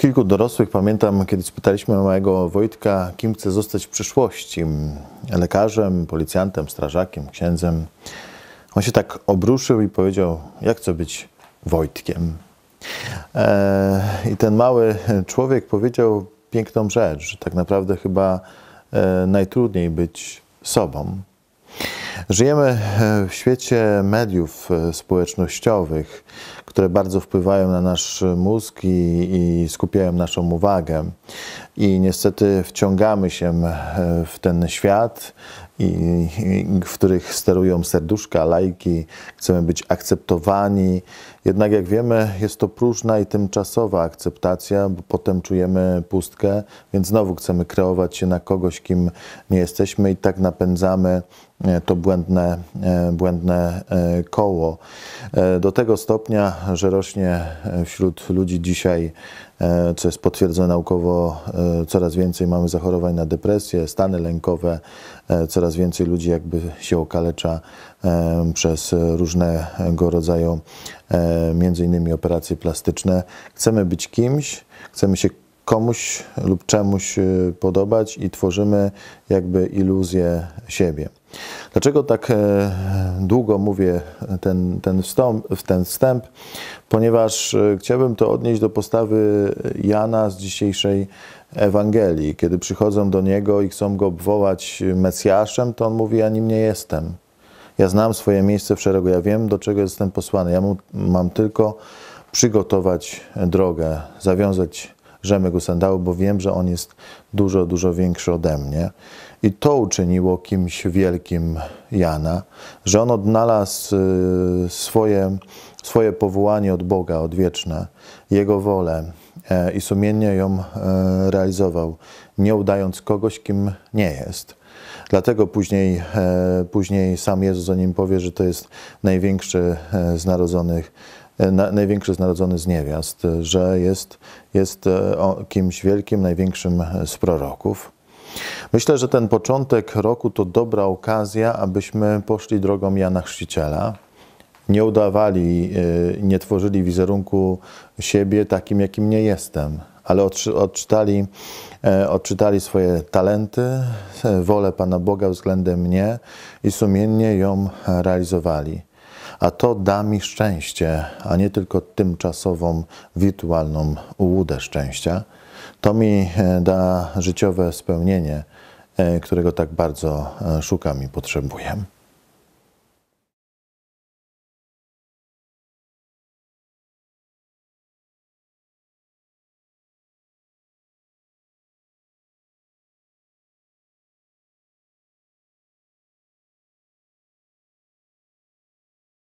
kilku dorosłych pamiętam, kiedy spytaliśmy mojego Wojtka, kim chce zostać w przyszłości: lekarzem, policjantem, strażakiem, księdzem. On się tak obruszył i powiedział: Jak chce być Wojtkiem? E, I ten mały człowiek powiedział piękną rzecz, że tak naprawdę chyba e, najtrudniej być sobą. Żyjemy e, w świecie mediów społecznościowych, które bardzo wpływają na nasz mózg i, i skupiają naszą uwagę. I niestety wciągamy się e, w ten świat, i, w których sterują serduszka, lajki, chcemy być akceptowani. Jednak jak wiemy, jest to próżna i tymczasowa akceptacja, bo potem czujemy pustkę, więc znowu chcemy kreować się na kogoś, kim nie jesteśmy i tak napędzamy e, to błędne, e, błędne koło. Do tego stopnia że rośnie e, wśród ludzi dzisiaj, e, co jest potwierdzone naukowo, e, coraz więcej mamy zachorowań na depresję, stany lękowe, coraz więcej ludzi jakby się okalecza przez różnego rodzaju, między innymi operacje plastyczne. Chcemy być kimś, chcemy się komuś lub czemuś podobać i tworzymy jakby iluzję siebie. Dlaczego tak długo mówię ten, ten, wstąp, ten wstęp, ponieważ e, chciałbym to odnieść do postawy Jana z dzisiejszej Ewangelii. Kiedy przychodzą do niego i chcą go obwołać Mesjaszem, to on mówi: Ja nim nie jestem. Ja znam swoje miejsce w szeregu, ja wiem, do czego jestem posłany. Ja mu, mam tylko przygotować drogę, zawiązać go Sandału, bo wiem, że on jest dużo, dużo większy ode mnie. I to uczyniło kimś wielkim Jana, że on odnalazł y, swoje, swoje powołanie od Boga, odwieczne, jego wolę e, i sumiennie ją e, realizował, nie udając kogoś, kim nie jest. Dlatego później, e, później sam Jezus o nim powie, że to jest największy z narodzonych E, na, największy z narodzonych z niewiast, e, że jest, jest e, kimś wielkim, największym z proroków. Myślę, że ten początek roku to dobra okazja, abyśmy poszli drogą Jana Chrzciciela. Nie udawali, nie tworzyli wizerunku siebie takim, jakim nie jestem, ale odczytali, odczytali swoje talenty, wolę Pana Boga względem mnie i sumiennie ją realizowali a to da mi szczęście, a nie tylko tymczasową, wirtualną ułudę szczęścia. To mi e, da życiowe spełnienie, e, którego tak bardzo e, szukam i potrzebuję.